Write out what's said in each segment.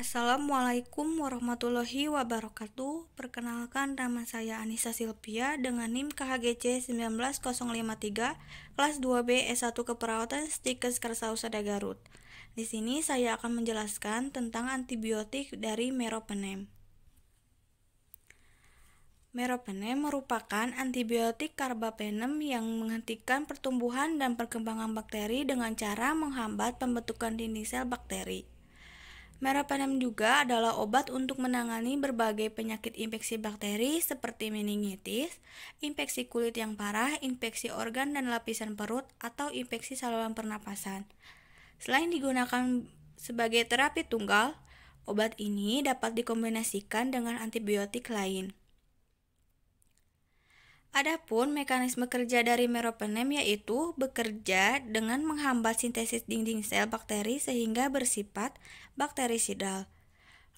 Assalamualaikum warahmatullahi wabarakatuh. Perkenalkan nama saya Anissa Silvia dengan NIM KHGC 19053 kelas 2B S1 Keperawatan Stikes Kersausada Garut. Di sini saya akan menjelaskan tentang antibiotik dari meropenem. Meropenem merupakan antibiotik karbapenem yang menghentikan pertumbuhan dan perkembangan bakteri dengan cara menghambat pembentukan dinding sel bakteri. Meropenem juga adalah obat untuk menangani berbagai penyakit infeksi bakteri seperti meningitis, infeksi kulit yang parah, infeksi organ dan lapisan perut, atau infeksi saluran pernapasan. Selain digunakan sebagai terapi tunggal, obat ini dapat dikombinasikan dengan antibiotik lain. Adapun mekanisme kerja dari meropenem yaitu bekerja dengan menghambat sintesis dinding sel bakteri sehingga bersifat bakterisidal.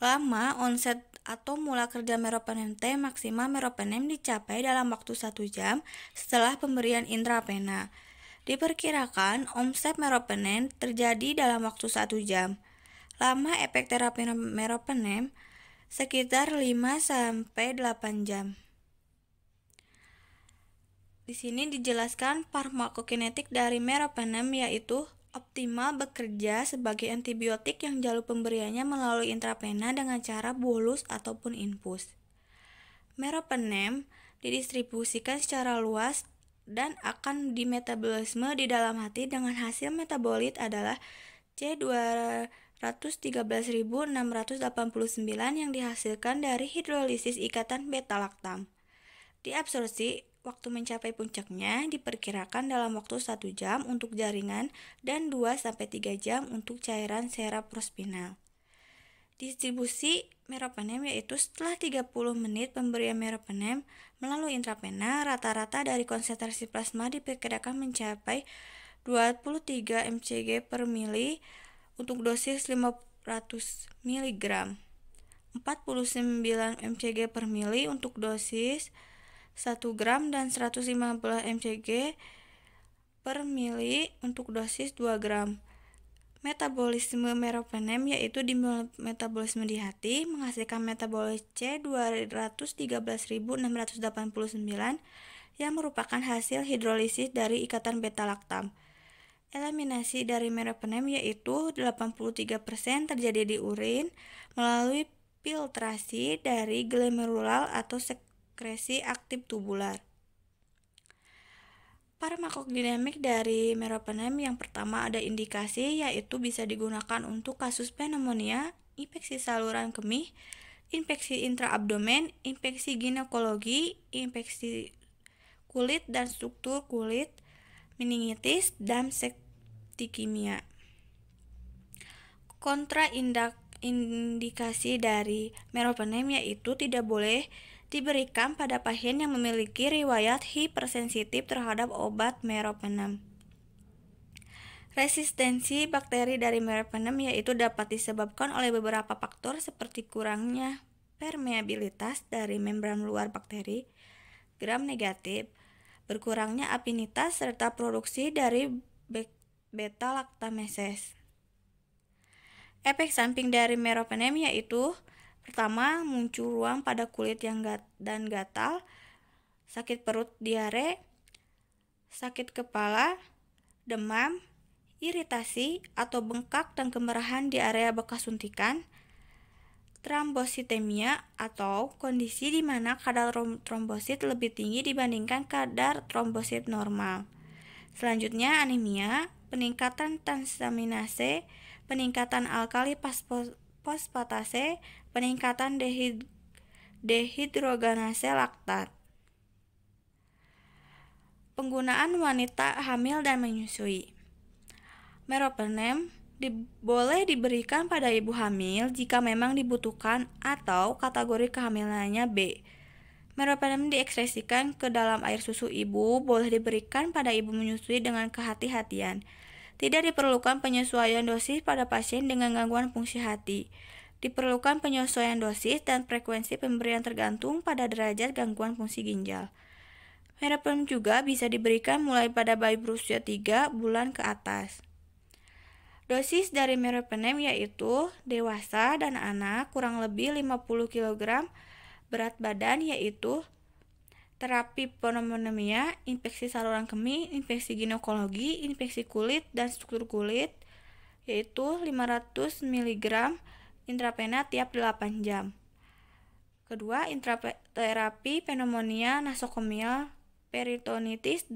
Lama onset atau mula kerja meropenem T maksimal meropenem dicapai dalam waktu 1 jam setelah pemberian intravena. Diperkirakan omset meropenem terjadi dalam waktu 1 jam. Lama efek terapi meropenem sekitar 5 sampai 8 jam. Di sini dijelaskan farmakokinetik dari meropenem yaitu optimal bekerja sebagai antibiotik yang jalur pemberiannya melalui intravena dengan cara bolus ataupun infus. Meropenem didistribusikan secara luas dan akan dimetabolisme di dalam hati dengan hasil metabolit adalah C213.689 yang dihasilkan dari hidrolisis ikatan beta-laktam. Diabsorpsi Waktu mencapai puncaknya diperkirakan dalam waktu 1 jam untuk jaringan dan 2-3 jam untuk cairan prospinal. Distribusi meropenem yaitu setelah 30 menit pemberian meropenem melalui intrapena rata-rata dari konsentrasi plasma diperkirakan mencapai 23 mcg per mili untuk dosis 500 mg. 49 mcg per mili untuk dosis 1 gram dan 150 mcg per mili untuk dosis 2 gram. Metabolisme meropenem yaitu di metabolisme di hati menghasilkan metabolis C 213.689 yang merupakan hasil hidrolisis dari ikatan beta laktam. Eliminasi dari meropenem yaitu 83% terjadi di urin melalui filtrasi dari glomerular atau sek kresi aktif tubular. Farmakodinamik dari meropenem yang pertama ada indikasi yaitu bisa digunakan untuk kasus pneumonia, infeksi saluran kemih, infeksi intraabdomen, infeksi ginekologi, infeksi kulit dan struktur kulit, meningitis, dan septikimia. Kontraindikasi dari meropenem yaitu tidak boleh diberikan pada pasien yang memiliki riwayat hipersensitif terhadap obat meropenem. Resistensi bakteri dari meropenem yaitu dapat disebabkan oleh beberapa faktor seperti kurangnya permeabilitas dari membran luar bakteri, gram negatif, berkurangnya afinitas serta produksi dari beta lactamases. Efek samping dari meropenem yaitu Pertama, muncul ruam pada kulit yang gat dan gatal, sakit perut diare, sakit kepala, demam, iritasi atau bengkak dan kemerahan di area bekas suntikan, trombositemia atau kondisi di mana kadar trombosit lebih tinggi dibandingkan kadar trombosit normal. Selanjutnya anemia, peningkatan transaminase, peningkatan alkali fosfatase, peningkatan dehid dehidrogenase laktat. Penggunaan wanita hamil dan menyusui. Meropenem di, boleh diberikan pada ibu hamil jika memang dibutuhkan atau kategori kehamilannya B. Meropenem diekspresikan ke dalam air susu ibu boleh diberikan pada ibu menyusui dengan kehati-hatian. Tidak diperlukan penyesuaian dosis pada pasien dengan gangguan fungsi hati. Diperlukan penyesuaian dosis dan frekuensi pemberian tergantung pada derajat gangguan fungsi ginjal. Merapem juga bisa diberikan mulai pada bayi berusia 3 bulan ke atas. Dosis dari meropenem yaitu dewasa dan anak kurang lebih 50 kg, berat badan yaitu terapi pneumonia, infeksi saluran kemih, infeksi ginekologi, infeksi kulit dan struktur kulit yaitu 500 mg intravena tiap 8 jam. Kedua, terapi pneumonia nasokomial, peritonitis,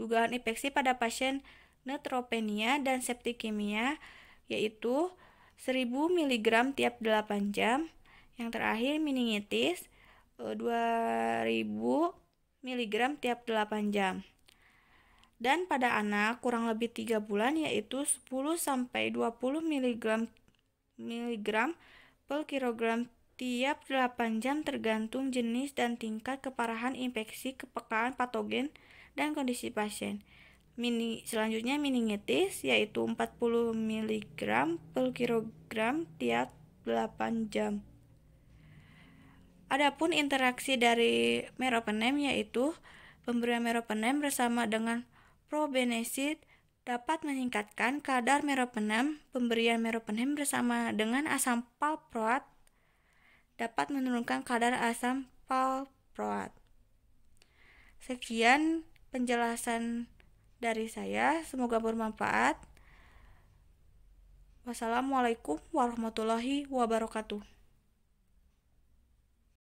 dugaan infeksi pada pasien neutropenia dan septikemia yaitu 1000 mg tiap 8 jam. Yang terakhir meningitis 2000 eh, mg tiap 8 jam. Dan pada anak kurang lebih 3 bulan yaitu 10 sampai 20 mg mg per kilogram tiap 8 jam tergantung jenis dan tingkat keparahan infeksi, kepekaan patogen, dan kondisi pasien. Mini, selanjutnya meningitis yaitu 40 mg per kilogram tiap 8 jam. Adapun interaksi dari meropenem yaitu pemberian meropenem bersama dengan probenesid dapat meningkatkan kadar meropenem. Pemberian meropenem bersama dengan asam palproat dapat menurunkan kadar asam palproat. Sekian penjelasan dari saya, semoga bermanfaat. Wassalamualaikum warahmatullahi wabarakatuh.